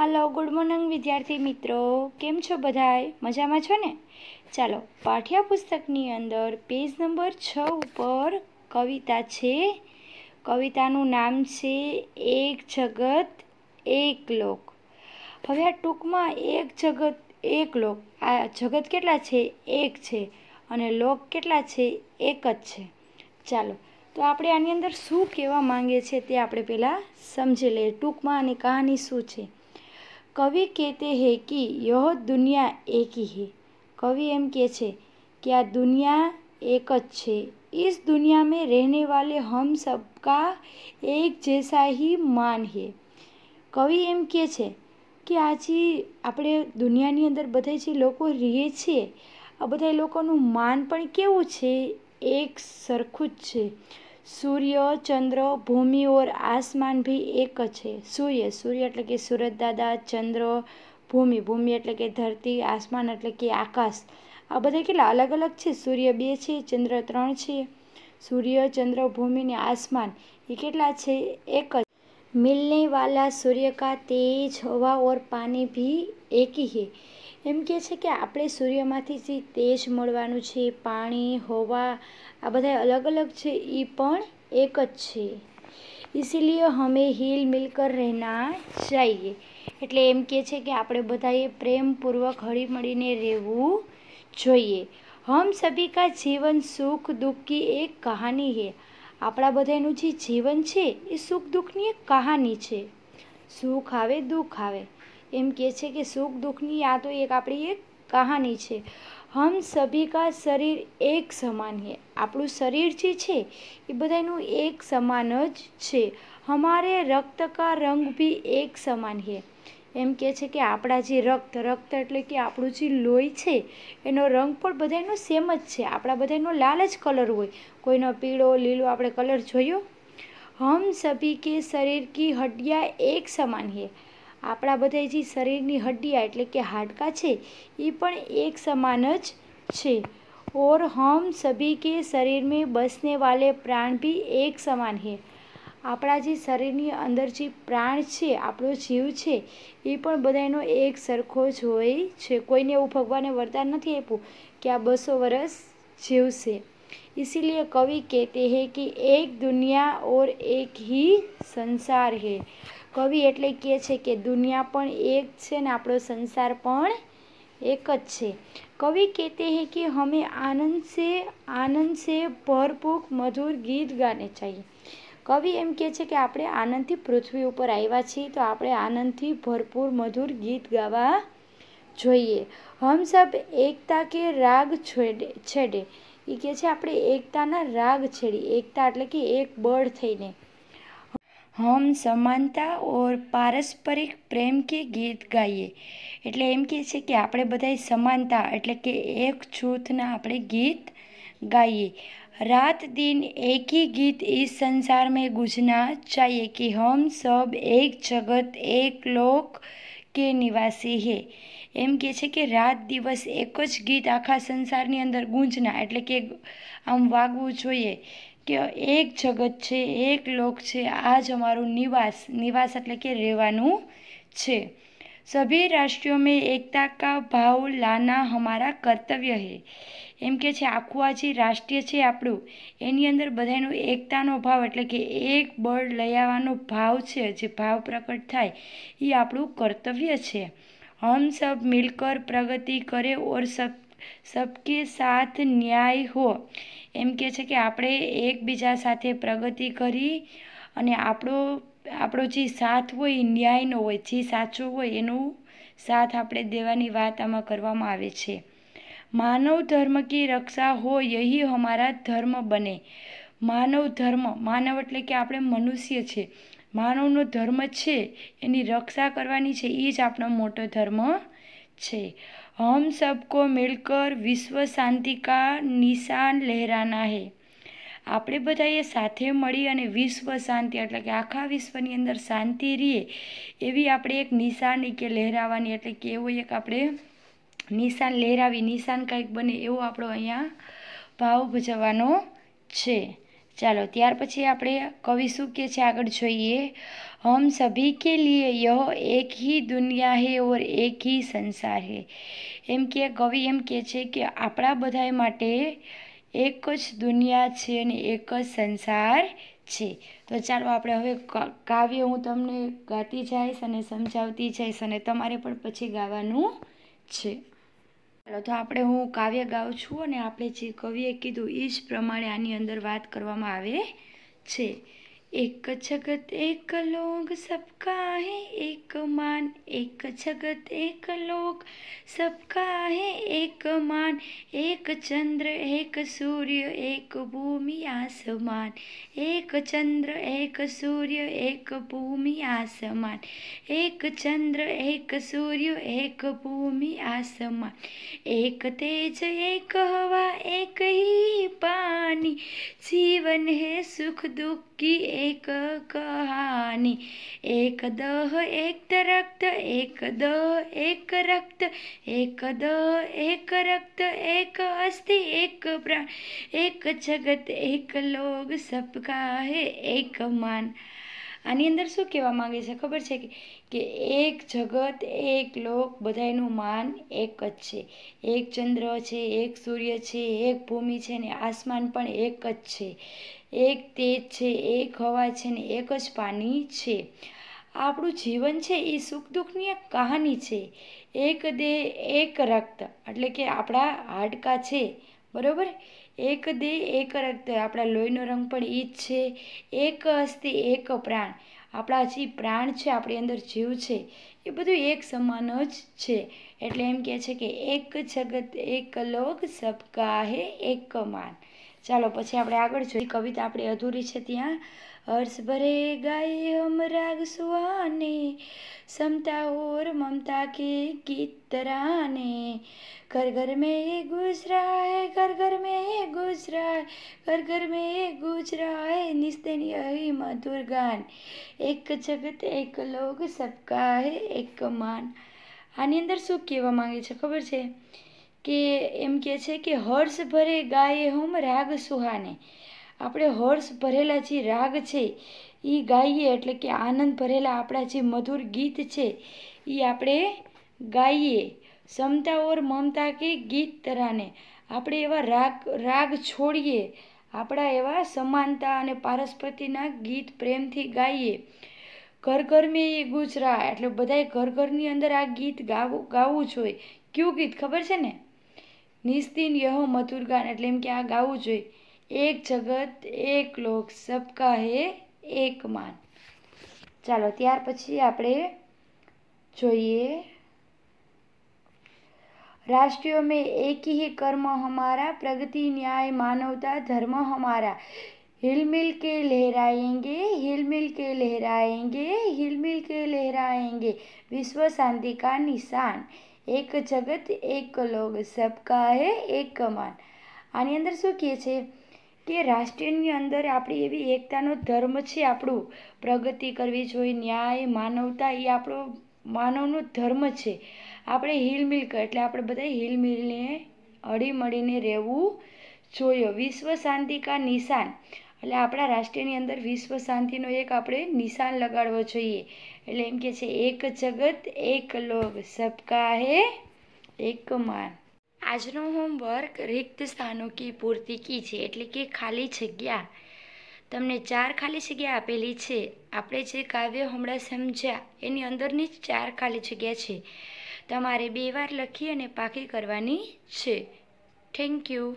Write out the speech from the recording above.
hello good morning વિદ્યાર્થી મિત્રો કેમ છો બધાય મજામાં છો ને ચાલો પાઠ્ય પુસ્તકની અંદર પેજ નંબર છ ઉપર કવિતા છે કવિતાનું નામ છે એક જગત એક લોક હવે આ ટૂંકમાં એક જગત એક લોક આ જગત કેટલા છે એક છે અને લોક કેટલા છે એક જ છે ચાલો તો આપણે આની અંદર શું કહેવા માંગીએ છીએ તે આપણે પહેલાં સમજી લઈએ ટૂંકમાં અને કહાની શું છે કવિ કહેતે હે કે યહ દુનિયા એકી હે કવિ એમ કહે છે કે આ દુનિયા એક જ છે इस दुनिया में रहने वाले हम सबका એક જૈસા હી માન હે કવિ એમ કહે છે કે આ આપણે દુનિયાની અંદર બધા જે લોકો રહીએ છીએ આ બધા લોકોનું માન પણ કેવું છે એક સરખું જ છે સૂર્ય ચંદ્ર ભૂમિ ઓર આસમાન ભી એક છે સૂર્ય સૂર્ય એટલે કે સૂરજ દાદા ચંદ્ર ભૂમિ ભૂમિ એટલે કે ધરતી આસમાન એટલે કે આકાશ આ બધા કેટલા અલગ અલગ છે સૂર્ય બે છે ચંદ્ર ત્રણ છે સૂર્ય ચંદ્ર ભૂમિ ને આસમાન એ કેટલા છે એક જ મિલને વાલા સૂર્ય કા તેજ હવા ઓર પાણી ભી એક હે એમ કહે છે કે આપણે સૂર્યમાંથી જે તેજ મળવાનું છે પાણી હવા આ બધા અલગ અલગ છે એ પણ એક જ છે ઇસીલીએ હમે હિલ મિલકર રહેના ચાહીએ એટલે એમ કહે છે કે આપણે બધાએ પ્રેમપૂર્વક હળીમળીને રહેવું જોઈએ હમ સભી કા જીવન સુખ દુઃખ કી એક કહાની હે આપણા બધાનું જે જીવન છે એ સુખ દુઃખની એક કહાની છે સુખ આવે દુઃખ આવે એમ કહે છે કે સુખ દુઃખની આ તો એક આપણી એક કહાની છે હમ સભી કા શરીર એક સમાન હે આપણું શરીર જે છે એ બધાનું એક સમાન જ છે હમારે રક્ત કા રંગ બી એક સમાન હે એમ કહે છે કે આપણા જે રક્ત રક્ત એટલે કે આપણું જે લોહી છે એનો રંગ પણ બધાનો સેમ જ છે આપણા બધાનો લાલ જ કલર હોય કોઈનો પીળો લીલો આપણે કલર જોયો હમ સભી કે શરીર કી હડ્ડિયા એક સમાન હે આપણા બધા જે શરીરની હડ્ડિયા એટલે કે હાડકાં છે એ પણ એક સમાન જ છે ઓર હમ સભી કે शरीर में बसने वाले प्राण भी एक समान है આપણા જે શરીરની અંદર જે પ્રાણ છે આપણો જીવ છે એ પણ બધાનો એક સરખો જ હોય છે કોઈને એવું ભગવાને વરદાન નથી આપ્યું કે આ બસો વર્ષ જીવશે इसीलिए કવિ કહેતે હે કે એક દુનિયા ઓર એક હી સંસાર હે કવિ એટલે કહે છે કે દુનિયા પણ એક છે ને આપણો સંસાર પણ એક જ છે કવિ કહેતે હે કે હમે આનંદ સે આનંદ સે ભરપૂક મધુર ગીત ગાને ચાહીએ કવિ એમ કહે છે કે આપણે આનંદથી પૃથ્વી ઉપર આવ્યા છીએ તો આપણે આનંદથી ભરપૂર મધુર ગીત ગાવા જોઈએ હમસબ એકતા કે રાગ છેડે છેડે એ કહે છે આપણે એકતાના રાગ છેડી એકતા એટલે કે એક બળ થઈને હમ સમાનતા ઓર પારસ્પરિક પ્રેમ કે ગીત ગાઈએ એટલે એમ કહે છે કે આપણે બધાય સમાનતા એટલે કે એક જૂથના આપણે ગીત ગાઈએ રાત દિન એક ही ગીત એ સંસાર મેં गुजना ચાહીએ કે હમ સબ એક જગત એક લોક કે નિવાસી હે એમ કહે છે કે રાત દિવસ એક જ ગીત આખા સંસારની અંદર ગુંજના એટલે કે આમ વાગવું જોઈએ કે એક જગત છે એક લોક છે આ જ અમારું નિવાસ નિવાસ એટલે કે રહેવાનું છે સભી રાષ્ટ્રીઓ મેં એકતા કા ભાવ લાના હમારા કર્તવ્ય હે એમ કે છે આખું આ જે રાષ્ટ્રીય છે આપણું એની અંદર બધાનો એકતાનો ભાવ એટલે કે એક બળ લઈ આવવાનો ભાવ છે જે ભાવ પ્રકટ થાય એ આપણું કર્તવ્ય છે હમ સબ મિલકર પ્રગતિ કરે ઓર સબ સબકે સાથ ન્યાય હો એમ કહે છે કે આપણે એકબીજા સાથે પ્રગતિ કરી અને આપણો આપણો જે સાથ હોય એ ન્યાયનો હોય જે સાચો હોય એનું સાથ આપણે દેવાની વાત આમાં કરવામાં આવે છે માનવ ધર્મ કી રક્ષા હોય યહી અમારા ધર્મ બને માનવ ધર્મ માનવ એટલે કે આપણે મનુષ્ય છે માનવનો ધર્મ છે એની રક્ષા કરવાની છે એ જ આપણો મોટો ધર્મ છે हम सबको મિલકર વિશ્વ શાંતિકા નિશાન લહેરાના હે આપણે બધાએ સાથે મળી અને વિશ્વ શાંતિ એટલે કે આખા વિશ્વની અંદર શાંતિ રહીએ એવી આપણે એક નિશાની કે લહેરાવાની એટલે કે એવો એક આપણે નિશાન લહેરાવી નિશાન કાંઈક બને એવો આપણો અહીંયા ભાવ ભજવવાનો છે ચાલો ત્યાર પછી આપણે કવિ શું કે છે આગળ જોઈએ હમ સભી કે લીએ યહ એક હી દુનિયા હે ઓર એક હી સંસાર હે એમ કે કવિ એમ કે છે કે આપણા બધા માટે એક જ દુનિયા છે અને એક જ સંસાર છે તો ચાલો આપણે હવે કાવ્ય હું તમને ગાતી જઈશ અને સમજાવતી જઈશ અને તમારે પણ પછી ગાવાનું છે ચાલો તો આપણે હું કાવ્ય ગાઉં છું અને આપણે જે કવિએ કીધું એ જ પ્રમાણે આની અંદર વાત કરવામાં આવે છે एक जगत एक लोग सबका है एक मान एक जगत एक लोग सबका है एक मान एक चंद्र एक सूर्य एक भूमि आसमान एक चंद्र एक सूर्य एक भूमि आसमान एक चंद्र एक सूर्य एक भूमि आसमान एक तेज एक हवा एक ही पानी जीवन है सुख दुख की एक कहानी एक दह एक रक्त एक दह एक रक्त એક દહ એક રક્ત એક અસ્થિ એક પ્રાણ એક જગત એક લોગ સબકા હે એક માન આની અંદર શું કહેવા માંગે છે ખબર છે કે કે એક જગત એક લોક બધાનું માન એક જ છે એક ચંદ્ર છે એક સૂર્ય છે એક ભૂમિ છે ને આસમાન પણ એક જ છે એક તેજ છે એક હવા છે ને એક જ પાણી છે આપણું જીવન છે એ સુખ દુઃખની એક કહાની છે એક દેહ એક રક્ત એટલે કે આપણા હાડકા છે બરાબર એક દેહ એક રક્ત આપણા લોહીનો રંગ પણ એ જ છે એક હસ્તે એક પ્રાણ આપણા જે પ્રાણ છે આપણી અંદર જીવ છે એ બધું એક સમાન જ છે એટલે એમ કહે છે કે એક જગત એક લોક સબકા હે એક માન ચાલો પછી આપણે આગળ જોઈએ કવિતા આપણી અધૂરી છે ત્યાં હર્ષ ભરે ગાય હમ સુવાને સમતા ઓર મમતા કે ગીત તરાને ઘર ઘર મે ગુજરા હે ઘર ઘર મેં ગુજરા ઘર ઘર મે ગુજરા હે નિસ્તેની અહી મધુર ગાન એક જગત એક લોક સબકા હે એક માન આની અંદર શું કહેવા માંગે છે ખબર છે કે એમ કે છે કે હર્ષ ભરે ગાયે હમ રાગ સુહાને આપણે હર્ષ ભરેલા જે રાગ છે એ ગાઈએ એટલે કે આનંદ ભરેલા આપણા જે મધુર ગીત છે એ આપણે ગાઈએ સમતા ઓર મમતા કે ગીત તરાને આપણે એવા રાગ રાગ છોડીએ આપણા એવા સમાનતા અને પારસ્પતિના ગીત પ્રેમથી ગાઈએ ઘર ઘર મેં એ ગુજરા એટલે બધાએ ઘર ઘરની અંદર આ ગીત ગાવું ગાવું જોઈએ કયું ગીત ખબર છે ને निस्तीन यह मथुर गान एट કે आ ગાવું जो एक जगत एक लोक सबका હે एक मान चलो त्यार પછી આપણે જોઈએ राष्ट्रियों में एक ही कर्म हमारा प्रगति न्याय मानवता धर्म हमारा हिलमिल के लहराएंगे हिलमिल के लहराएंगे हिलमिल के लहराएंगे विश्व शांति का निशान એક જગત એક લોગ સબકા હે એક કમાન આની અંદર શું કહે છે કે રાષ્ટ્રની અંદર આપણી એવી એકતાનો ધર્મ છે આપણું પ્રગતિ કરવી જોઈએ ન્યાય માનવતા એ આપણો માનવનો ધર્મ છે આપણે હિલમિલ એટલે આપણે બધા હિલમિલને મળીને રહેવું જોઈએ વિશ્વ શાંતિ કા નિશાન એટલે આપણા રાષ્ટ્રની અંદર વિશ્વ શાંતિનો એક આપણે નિશાન લગાડવો જોઈએ એટલે એમ કે છે એક જગત એક લોગ સબકા હે એક માન આજનો હોમવર્ક રિક્ત સ્થાનો કી પૂર્તિ કી છે એટલે કે ખાલી જગ્યા તમને ચાર ખાલી જગ્યા આપેલી છે આપણે જે કાવ્ય હમણાં સમજ્યા એની અંદરની જ ચાર ખાલી જગ્યા છે તમારે બે વાર લખી અને પાકી કરવાની છે થેન્ક યુ